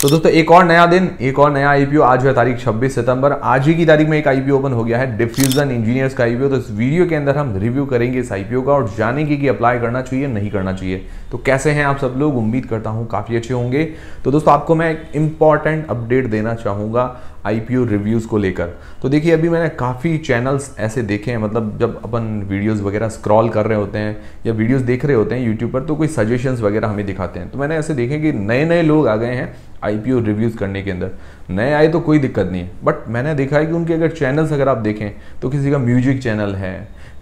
तो दोस्तों एक और नया दिन एक और नया आईपीओ आज है तारीख 26 सितंबर आज ही की तारीख में एक आईपीओ ओपन हो गया है डिफ्यूजन इंजीनियर्स का आईपीओ तो इस वीडियो के अंदर हम रिव्यू करेंगे इस आईपीओ का और जानेंगे कि अप्लाई करना चाहिए नहीं करना चाहिए तो कैसे हैं आप सब लोग उम्मीद करता हूं काफ़ी अच्छे होंगे तो दोस्तों आपको मैं एक इंपॉर्टेंट अपडेट देना चाहूंगा आई रिव्यूज़ को लेकर तो देखिए अभी मैंने काफ़ी चैनल्स ऐसे देखे हैं मतलब जब अपन वीडियोस वगैरह स्क्रॉल कर रहे होते हैं या वीडियोस देख रहे होते हैं यूट्यूब पर तो कोई सजेशंस वगैरह हमें दिखाते हैं तो मैंने ऐसे देखे कि नए नए लोग आ गए हैं आई रिव्यूज़ करने के अंदर नए आए तो कोई दिक्कत नहीं है बट मैंने देखा है कि उनके अगर चैनल्स अगर आप देखें तो किसी का म्यूजिक चैनल है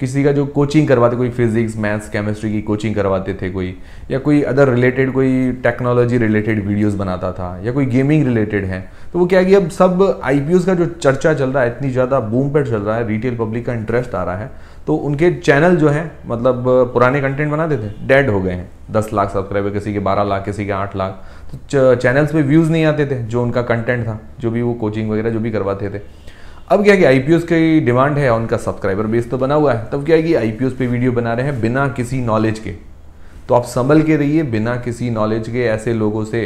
किसी का जो कोचिंग करवाते कोई फिजिक्स मैथ्स केमिस्ट्री की कोचिंग करवाते थे कोई या कोई अदर रिलेटेड कोई टेक्नोलॉजी रिलेटेड वीडियोस बनाता था या कोई गेमिंग रिलेटेड है तो वो क्या है कि अब सब आई का जो चर्चा चल रहा है इतनी ज़्यादा बूम पर चल रहा है रिटेल पब्लिक का इंटरेस्ट आ रहा है तो उनके चैनल जो है मतलब पुराने कंटेंट बनाते थे डेड हो गए हैं दस लाख सब्सक्राइबर किसी के बारह लाख किसी के आठ लाख तो चैनल्स पे व्यूज़ नहीं आते थे जो उनका कंटेंट था जो भी वो कोचिंग वगैरह जो भी करवाते थे अब क्या कि आई पी की डिमांड है उनका सब्सक्राइबर बेस तो बना हुआ है तब क्या है कि आई पी पे वीडियो बना रहे हैं बिना किसी नॉलेज के तो आप संभल के रहिए बिना किसी नॉलेज के ऐसे लोगों से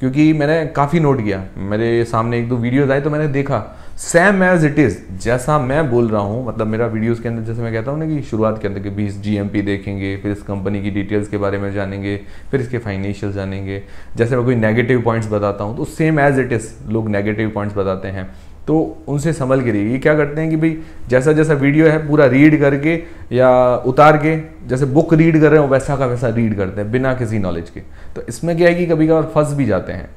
क्योंकि मैंने काफ़ी नोट किया मेरे सामने एक दो वीडियोज़ आए तो मैंने देखा सेम एज इट इज़ जैसा मैं बोल रहा हूँ मतलब मेरा वीडियोज़ के अंदर जैसे मैं कहता हूँ ना कि शुरुआत के अंदर कि बीस जी देखेंगे फिर इस कंपनी की डिटेल्स के बारे में जानेंगे फिर इसके फाइनेंशियल जानेंगे जैसे मैं कोई नेगेटिव पॉइंट्स बताता हूँ तो सेम एज इट इज़ लोग नेगेटिव पॉइंट्स बताते हैं तो उनसे संभल के रहिए क्या करते हैं कि भाई जैसा जैसा वीडियो है पूरा रीड करके या उतार के जैसे बुक रीड कर रहे हो वैसा का वैसा रीड करते हैं बिना किसी नॉलेज के तो इसमें क्या है कि कभी कभार फंस भी जाते हैं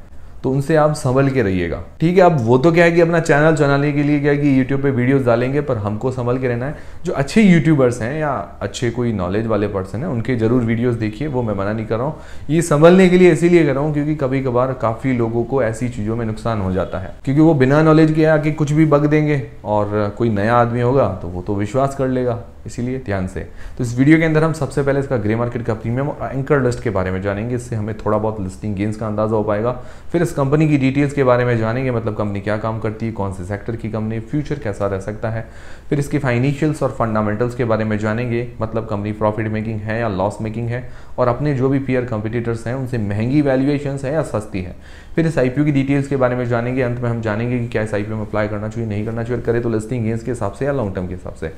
तो उनसे आप संभल के रहिएगा ठीक है अब वो तो क्या है कि अपना चैनल चलाने के लिए क्या है कि यूट्यूब पे वीडियोस डालेंगे पर हमको संभल के रहना है जो अच्छे यूट्यूबर्स हैं या अच्छे कोई नॉलेज वाले पर्सन हैं उनके ज़रूर वीडियोस देखिए वो मैं मना नहीं कर रहा हूँ ये संभलने के लिए इसीलिए कर रहा हूँ क्योंकि कभी कभार काफ़ी लोगों को ऐसी चीज़ों में नुकसान हो जाता है क्योंकि वो बिना नॉलेज के आके कुछ भी बग देंगे और कोई नया आदमी होगा तो वो तो विश्वास कर लेगा इसीलिए ध्यान से तो इस वीडियो के अंदर हम सबसे पहले इसका ग्रे मार्केट का प्रीमियम और एंकर लिस्ट के बारे में जानेंगे इससे हमें थोड़ा बहुत लिस्टिंग गेंस का अंदाजा हो पाएगा फिर इस कंपनी की डिटेल्स के बारे में जानेंगे मतलब कंपनी क्या काम करती है कौन से सेक्टर की कंपनी फ्यूचर कैसा रह सकता है फिर इसके फाइनेंशियल्स और फंडामेंटल्स के बारे में जानेंगे मतलब कंपनी प्रॉफिट मेकिंग है या लॉस मेकिंग है और अपने जो भी पियर कंपिटिटर्स हैं उनसे महंगी वैल्यूएशन है या सस्ती है फिर इस आईपीओ की डिटेल्स के बारे में जानेंगे अंत में हम जानेंगे कि क्या इस आईपीओ में अप्लाई करना चाहिए नहीं करना चाहिए करें तो लिस्टिंग गेंस के हिसाब से या लॉन्ग टर्म के हिसाब से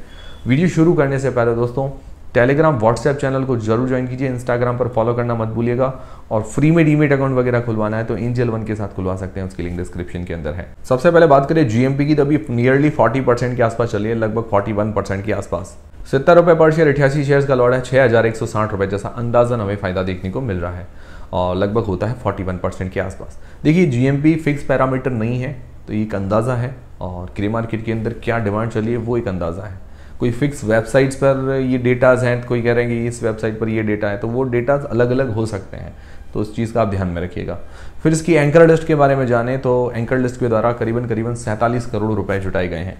वीडियो शुरू करने से पहले दोस्तों टेलीग्राम व्हाट्सएप चैनल को जरूर ज्वाइन कीजिए इंस्टाग्राम पर फॉलो करना मत भूलिएगा और फ्री में डीमेट अकाउंट वगैरह खुलवाना है तो एंजल वन के साथ खुलवा सकते हैं उसकी लिंक डिस्क्रिप्शन के अंदर है सबसे पहले बात करें जीएमपी की तो अभी नियरली फोर्टी परसेंट के आसपास चलिए लगभग फोर्टी वन परसेंट के आसपास सत्तर रुपए पर शेयर अठासी शेयर का लॉर्ड है छह हज़ार एक सौ साठ रुपए जैसा अंदाजन हमें फ़ायदा देखने को मिल रहा है और लगभग होता है फोर्टी वन परसेंट के आसपास देखिए जीएमपी फिक्स पैरामीटर नहीं है तो एक अंदाज़ा है और क्रे मार्केट के अंदर क्या डिमांड चलिए वो एक अंदाज़ा है कोई फिक्स वेबसाइट्स पर ये डेटाज हैं तो कोई कह रहे हैं कि इस वेबसाइट पर ये डेटा है तो वो डेटाज अलग अलग हो सकते हैं तो उस चीज़ का आप ध्यान में रखिएगा फिर इसकी एंकर लिस्ट के बारे में जाने तो एंकर लिस्ट के द्वारा करीबन करीबन सैंतालीस करोड़ रुपए जुटाए गए हैं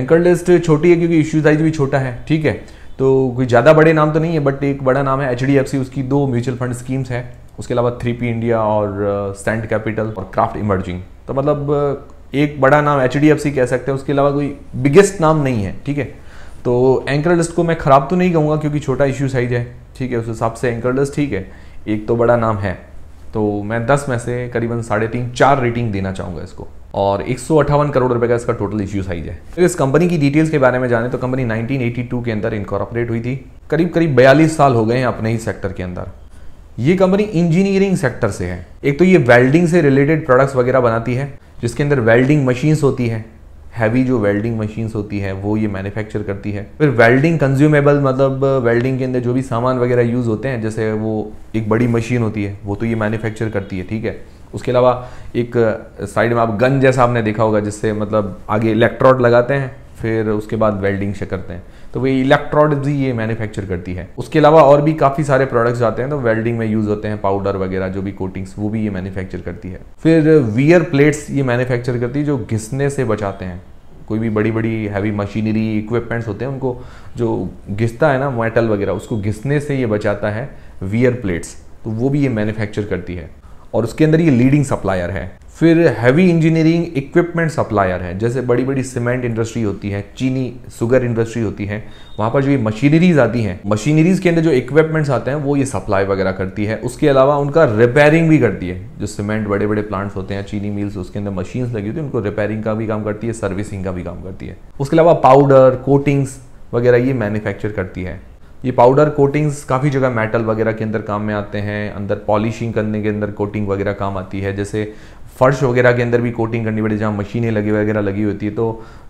एंकर लिस्ट छोटी है क्योंकि इश्यू साइज भी छोटा है ठीक है तो कोई ज़्यादा बड़े नाम तो नहीं है बट एक बड़ा नाम है एच उसकी दो म्यूचुअल फंड स्कीम्स हैं उसके अलावा थ्री पी इंडिया और स्टैंड uh, कैपिटल और क्राफ्ट इमर्जिंग तो मतलब uh, एक बड़ा नाम एच कह सकते हैं उसके अलावा कोई बिगेस्ट नाम नहीं है ठीक है तो एंकर लिस्ट को मैं ख़राब तो नहीं कहूँगा क्योंकि छोटा इश्यू साइज है ठीक है उस हिसाब से एंकर लिस्ट ठीक है एक तो बड़ा नाम है तो मैं दस में से करीबन साढ़े तीन चार रेटिंग देना चाहूँगा इसको और एक करोड़ रुपए का इसका टोटल इश्यू साइज है फिर इस कंपनी की डिटेल्स के बारे में जाने तो कंपनी 1982 के अंदर इनकॉर्पोरेट हुई थी करीब करीब बयालीस साल हो गए हैं अपने ही सेक्टर के अंदर ये कंपनी इंजीनियरिंग सेक्टर से है एक तो ये वेल्डिंग से रिलेटेड प्रोडक्ट्स वगैरह बनाती है जिसके अंदर वेल्डिंग मशीन्स होती है हैवी जो वेल्डिंग मशीन्स होती है वो ये मैन्युफैक्चर करती है फिर वेल्डिंग कंज्यूमेबल मतलब वेल्डिंग uh, के अंदर जो भी सामान वगैरह यूज़ होते हैं जैसे वो एक बड़ी मशीन होती है वो तो ये मैन्युफैक्चर करती है ठीक है उसके अलावा एक साइड uh, में आप गन जैसा आपने देखा होगा जिससे मतलब आगे इलेक्ट्रॉड लगाते हैं फिर उसके बाद वेल्डिंग से करते हैं तो वही इलेक्ट्रॉड भी ये मैन्युफैक्चर करती है उसके अलावा और भी काफ़ी सारे प्रोडक्ट्स आते हैं तो वेल्डिंग में यूज़ होते हैं पाउडर वगैरह जो भी कोटिंग्स वो भी ये मैन्युफैक्चर करती है फिर वियर प्लेट्स ये मैन्युफैक्चर करती है जो घिसने से बचाते हैं कोई भी बड़ी बड़ी हैवी मशीनरी इक्विपमेंट्स होते हैं उनको जो घिसता है ना मेटल वगैरह उसको घिसने से ये बचाता है वियर प्लेट्स तो वो भी ये मैन्युफैक्चर करती है और उसके अंदर ये लीडिंग सप्लायर है फिर हैवी इंजीनियरिंग इक्विपमेंट सप्लायर हैं जैसे बड़ी बड़ी सीमेंट इंडस्ट्री होती है चीनी सुगर इंडस्ट्री होती है वहाँ पर जो ये मशीनरीज आती हैं मशीनरीज के अंदर जो इक्विपमेंट्स आते हैं वो ये सप्लाई वगैरह करती है उसके अलावा उनका रिपेयरिंग भी करती है जो सीमेंट बड़े बड़े प्लांट्स होते हैं चीनी मिल्स उसके अंदर मशीन्स लगी होती है उनको रिपेयरिंग का भी काम करती है सर्विसिंग का भी काम करती है उसके अलावा पाउडर कोटिंग्स वगैरह ये मैन्युफैक्चर करती है ये पाउडर कोटिंग्स काफ़ी जगह मेटल वगैरह के अंदर काम में आते हैं अंदर पॉलिशिंग करने के अंदर कोटिंग वगैरह काम आती है जैसे फर्श वगैरह के अंदर भी कोटिंग करनी पड़ी जहाँ मशीनें लगी वगैरह लगी होती है तो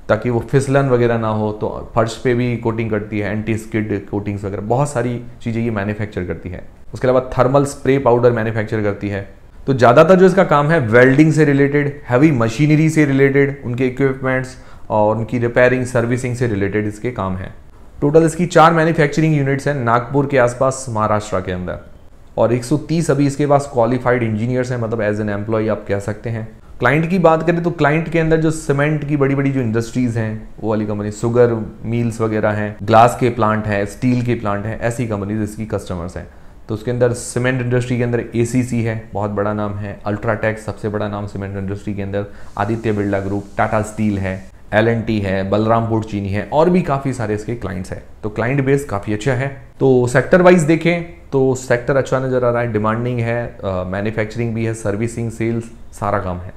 ताकि वो फिसलन वगैरह ना हो तो फर्श पे भी कोटिंग करती है एंटी स्किड कोटिंग्स वगैरह बहुत सारी चीज़ें ये मैन्युफैक्चर करती है उसके अलावा थर्मल स्प्रे पाउडर मैन्युफैक्चर करती है तो ज़्यादातर जो इसका काम है वेल्डिंग से रिलेटेड हैवी मशीनरी से रिलेटेड उनके इक्विपमेंट्स और उनकी रिपेयरिंग सर्विसिंग से रिलेटेड इसके काम है टोटल इसकी चार मैन्युफैक्चरिंग यूनिट्स हैं नागपुर के आसपास महाराष्ट्र के अंदर और 130 अभी इसके पास क्वालिफाइड इंजीनियर्स हैं मतलब एज एन एम्प्लॉय आप कह सकते हैं क्लाइंट की बात करें तो क्लाइंट के अंदर जो सीमेंट की बड़ी बड़ी जो इंडस्ट्रीज हैं वो वाली कंपनी सुगर मिल्स वगैरह हैं ग्लास के प्लांट हैं स्टील के प्लांट हैं ऐसी कंपनीज इसकी कस्टमर्स हैं तो उसके अंदर सीमेंट इंडस्ट्री के अंदर ए है बहुत बड़ा नाम है अल्ट्राटेक सबसे बड़ा नाम सीमेंट इंडस्ट्री के अंदर आदित्य बिरला ग्रुप टाटा स्टील है एल है बलरामपुर चीनी है और भी काफ़ी सारे इसके क्लाइंट्स हैं तो क्लाइंट बेस काफ़ी अच्छा है तो सेक्टर वाइज देखें तो सेक्टर अच्छा नज़र आ रहा है डिमांडिंग है मैन्युफैक्चरिंग भी है सर्विसिंग सेल्स सारा काम है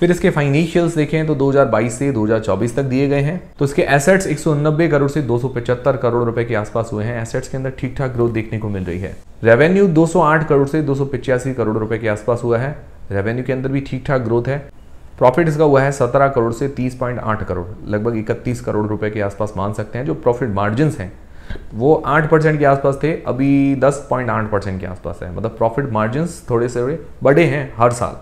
फिर इसके फाइनेंशियल्स देखें तो 2022 से 2024 तक दिए गए हैं तो इसके एसेट्स एक करोड़ से दो करोड़ रुपए के आसपास हुए हैं एसेट्स के अंदर ठीक ठाक ग्रोथ देखने को मिल रही है रेवेन्यू 208 करोड़ से दो करोड़ रुपए के आसपास हुआ है रेवेन्यू के अंदर भी ठीक ठाक ग्रोथ है प्रॉफिट इसका हुआ है सत्रह करोड़ से तीस करोड़ लगभग इकतीस करोड़ रुपए के आसपास मान सकते हैं जो प्रॉफिट मार्जिन हैं वो आठ परसेंट के आसपास थे अभी दस पॉइंट आठ परसेंट के आसपास है मतलब प्रॉफिट मार्जिन थोड़े से बड़े हैं हर साल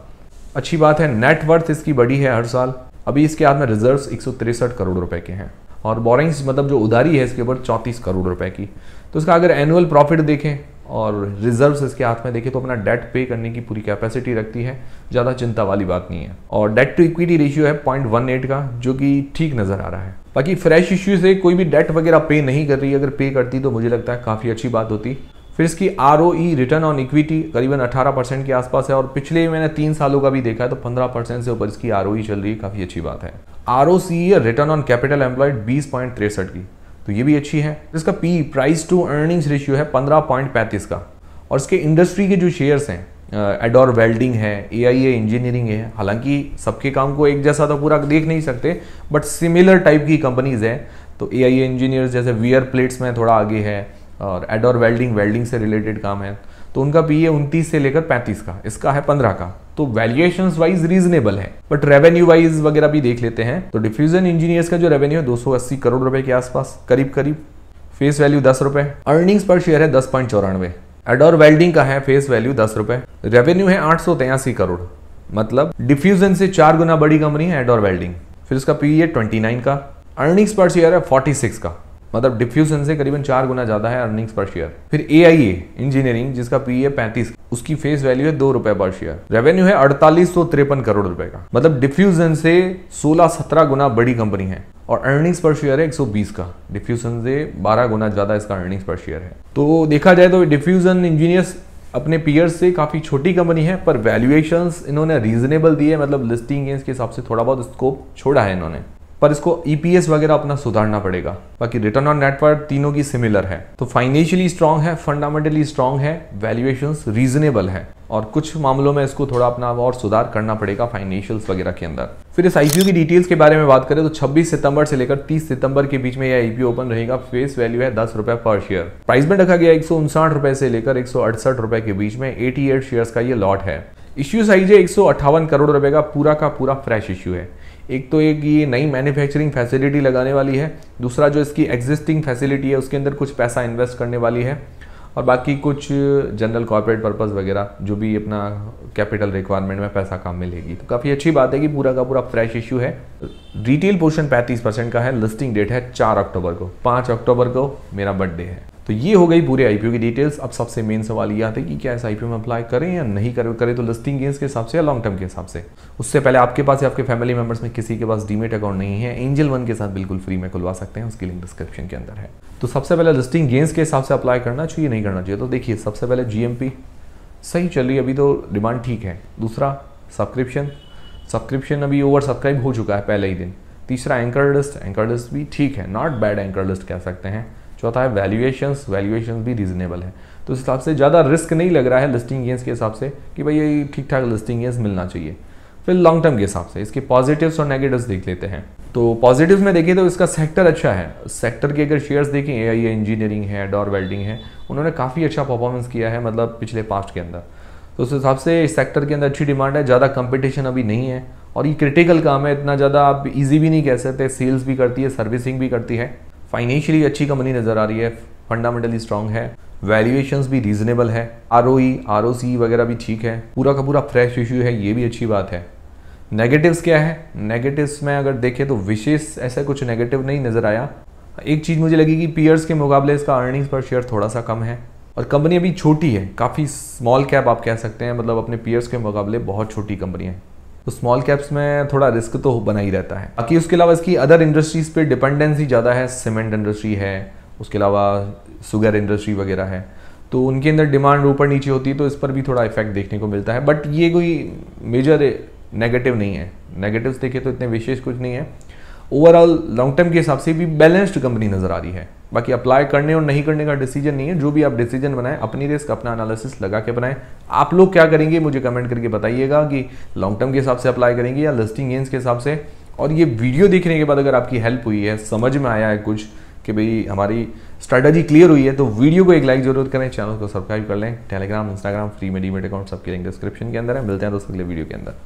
अच्छी बात है नेटवर्थ इसकी बड़ी है हर साल अभी इसके हाथ में रिजर्व एक करोड़ रुपए के हैं और बोरिंग्स मतलब जो उधारी है इसके ऊपर चौंतीस करोड़ रुपए की तो इसका अगर एनुअल प्रॉफिट देखें और रिजर्व्स इसके हाथ में देखें तो अपना डेट पे करने की पूरी कैपेसिटी रखती है ज़्यादा चिंता वाली बात नहीं है और डेट टू इक्विटी रेशियो है 0.18 का जो कि ठीक नज़र आ रहा है बाकी फ्रेश इश्यू से कोई भी डेट वगैरह पे नहीं कर रही अगर पे करती तो मुझे लगता है काफ़ी अच्छी बात होती फिर इसकी आर रिटर्न ऑन इक्विटी करीबन 18 परसेंट के आसपास है और पिछले मैंने तीन सालों का भी देखा है तो 15 परसेंट से ऊपर इसकी आर e चल रही है काफ़ी अच्छी बात है आर या रिटर्न ऑन कैपिटल एम्प्लॉयड बीस की तो ये भी अच्छी है इसका P price to earnings ratio है पंद्रह का और इसके इंडस्ट्री के जो शेयर्स हैं एडोर वेल्डिंग है ए आई ए इंजीनियरिंग है हालांकि सबके काम को एक जैसा तो पूरा देख नहीं सकते बट सिमिलर टाइप की कंपनीज है तो ए आई ए इंजीनियर्स जैसे वियर प्लेट्स में थोड़ा आगे है और एडोर वेल्डिंग वेल्डिंग से रिलेटेड काम है तो उनका पी ए उनतीस से लेकर पैंतीस का इसका है पंद्रह का तो वैल्यूएशन वाइज रीजनेबल है बट रेवेन्यू वाइज वगैरह भी देख लेते हैं तो डिफ्यूजन इंजीनियर्स का जो रेवेन्यू है अस्सी करोड़ रुपए के आसपास करीब करीब फेस वैल्यू दस रुपए अर्निंग्स पर शेयर है दस पॉइंट चौरानवे एडोर वेल्डिंग का है फेस वैल्यू दस रुपए रेवेन्यू है आठ सौ तेयासी करोड़ मतलब डिफ्यूजन से चार गुना बड़ी कंपनी है एडोर वेल्डिंग फिर उसका पी है ट्वेंटी नाइन का अर्निंग्स पर शेयर है फोर्टी सिक्स का मतलब डिफ्यूजन से करीबन चार गुना ज़्यादा है अर्निंग्स पर शेयर फिर ए आई ए इंजीनियरिंग जिसका पी ए e पैंतीस उसकी फेस वैल्यू है दो रुपए पर शेयर रेवेन्यू है अड़तालीस सौ तिरपन करोड़ रुपए का मतलब डिफ्यूजन से सोलह सत्रह गुना बड़ी कंपनी है और अर्निंग्स पर शेयर है 120 का डिफ्यूजन से 12 गुना ज़्यादा इसका अर्निंग्स पर शेयर है तो देखा जाए तो डिफ्यूजन इंजीनियर्स अपने पीयर्स से काफ़ी छोटी कंपनी है पर वैल्यूएशंस इन्होंने रीजनेबल दिए मतलब लिस्टिंग के हिसाब से थोड़ा बहुत स्कोप छोड़ा है इन्होंने पर इसको ईपीएस e वगैरह अपना सुधारना पड़ेगा बाकी रिटर्न ऑन नेटवर्क तीनों की सिमिलर है तो फाइनेंशियली स्ट्रांग है फंडामेंटली स्ट्रांग है वैल्यूएशन रीजनेबल है और कुछ मामलों में इसको थोड़ा अपना और सुधार करना पड़ेगा फाइनेंशियल्स वगैरह के अंदर फिर इस आईपीओ की डिटेल्स के बारे में बात करें तो 26 सितंबर से लेकर 30 सितंबर के बीच में यह आईपीओ ओपन रहेगा फेस वैल्यू है दस रुपए पर शेयर प्राइस में रखा गया एक रुपए से लेकर एक रुपए के बीच में 88 शेयर्स का ये लॉट है इश्यू साइज है एक करोड़ रुपए का पूरा का पूरा फ्रेश इश्यू है एक तो एक ये नई मैन्युफैक्चरिंग फैसिलिटी लगाने वाली है दूसरा जो इसकी एग्जिस्टिंग फैसिलिटी है उसके अंदर कुछ पैसा इन्वेस्ट करने वाली है और बाकी कुछ जनरल कॉर्पोरेट पर्पज़ वगैरह जो भी अपना कैपिटल रिक्वायरमेंट में पैसा काम मिलेगी तो काफ़ी अच्छी बात है कि पूरा का पूरा फ्रेश इश्यू है रिटेल पोर्शन 35 परसेंट का है लिस्टिंग डेट है 4 अक्टूबर को 5 अक्टूबर को मेरा बर्थडे है तो ये हो गई पूरे आईपीओ की डिटेल्स अब सबसे मेन सवाल ये आता है कि क्या इस आईपीओ में अप्लाई करें या नहीं करें करें तो लिस्टिंग गेंस के हिसाब से या लॉन्ग टर्म के हिसाब से उससे पहले आपके पास या आपके फैमिली मेंबर्स में किसी के पास डीमेट अकाउंट नहीं है एंजल वन के साथ बिल्कुल फ्री में खुलवा सकते हैं उसकी लिंक डिस्क्रिप्शन के अंदर है तो सबसे पहले लिस्टिंग गेंस के हिसाब से अप्लाई करना चाहिए नहीं करना चाहिए तो देखिए सबसे पहले जी सही चल रही है अभी तो डिमांड ठीक है दूसरा सब्सक्रिप्शन सब्सक्रिप्शन अभी ओवर सब्सक्राइब हो चुका है पहले ही दिन तीसरा एंकर लिस्ट एंकर लिस्ट भी ठीक है नॉट बैड एंकर लिस्ट कह सकते हैं चौथा है वैल्यूएशन वैल्यूएशन भी रीजनेबल है तो इस हिसाब से ज़्यादा रिस्क नहीं लग रहा है लिस्टिंग गेंस के हिसाब से कि भाई ये ठीक ठाक लिस्टिंग गेंस मिलना चाहिए फिर लॉन्ग टर्म के हिसाब से इसके पॉजिटिव्स और नेगेटिव्स देख लेते हैं तो पॉजिटिव्स में देखिए तो इसका सेक्टर अच्छा है सेक्टर के अगर शेयर्स देखें ये इंजीनियरिंग है डॉर वेल्डिंग है उन्होंने काफ़ी अच्छा परफॉर्मेंस किया है मतलब पिछले पास्ट के अंदर तो उस हिसाब से इस सेक्टर के अंदर अच्छी डिमांड है ज़्यादा कंपटीशन अभी नहीं है और ये क्रिटिकल काम है इतना ज़्यादा आप इजी भी नहीं कह सकते सेल्स भी करती है सर्विसिंग भी करती है फाइनेंशियली अच्छी कंपनी नज़र आ रही है फंडामेंटली स्ट्रांग है वैल्यूएशन भी रीजनेबल है R O R O C वगैरह भी ठीक है पूरा का पूरा फ्रेश इशू है ये भी अच्छी बात है नेगेटिव्स क्या है नेगेटिव्स में अगर देखें तो विशेष ऐसा कुछ नेगेटिव नहीं नज़र आया एक चीज़ मुझे लगी कि पीयर्स के मुकाबले इसका अर्निंग्स पर शेयर थोड़ा सा कम है और कंपनी अभी छोटी है काफ़ी स्मॉल कैप आप कह सकते हैं मतलब अपने पीयर्स के मुकाबले बहुत छोटी कंपनी है तो स्मॉल कैप्स में थोड़ा रिस्क तो बना ही रहता है बाकी उसके अलावा इसकी अदर इंडस्ट्रीज़ पे डिपेंडेंसी ज़्यादा है सीमेंट इंडस्ट्री है उसके अलावा सुगर इंडस्ट्री वगैरह है तो उनके अंदर डिमांड ऊपर नीचे होती है तो इस पर भी थोड़ा इफेक्ट देखने को मिलता है बट ये कोई मेजर नेगेटिव नहीं है नेगेटिव देखे तो इतने विशेष कुछ नहीं है ओवरऑल लॉन्ग टर्म के हिसाब से भी बैलेंस्ड कंपनी नज़र आ रही है बाकी अप्लाई करने और नहीं करने का डिसीजन नहीं है जो भी आप डिसीजन बनाएं अपनी रिस्क अपना एनालिसिस लगा के बनाएं आप लोग क्या करेंगे मुझे कमेंट करके बताइएगा कि लॉन्ग टर्म के हिसाब से अप्लाई करेंगे या लिस्टिंग गेंस के हिसाब से और ये वीडियो देखने के बाद अगर आपकी हेल्प हुई है समझ में आया है कुछ कि भाई हमारी स्ट्रैटेजी क्लियर हुई है तो वीडियो को एक लाइक जरूर करें चैनल को सब्सक्राइब कर लें टेलीग्राम इंस्टाग्राम फ्री मेडीमेट अकाउंट सबके लिंक डिस्क्रिप्शन के अंदर है मिलते हैं दोस्तों अगले वीडियो के अंदर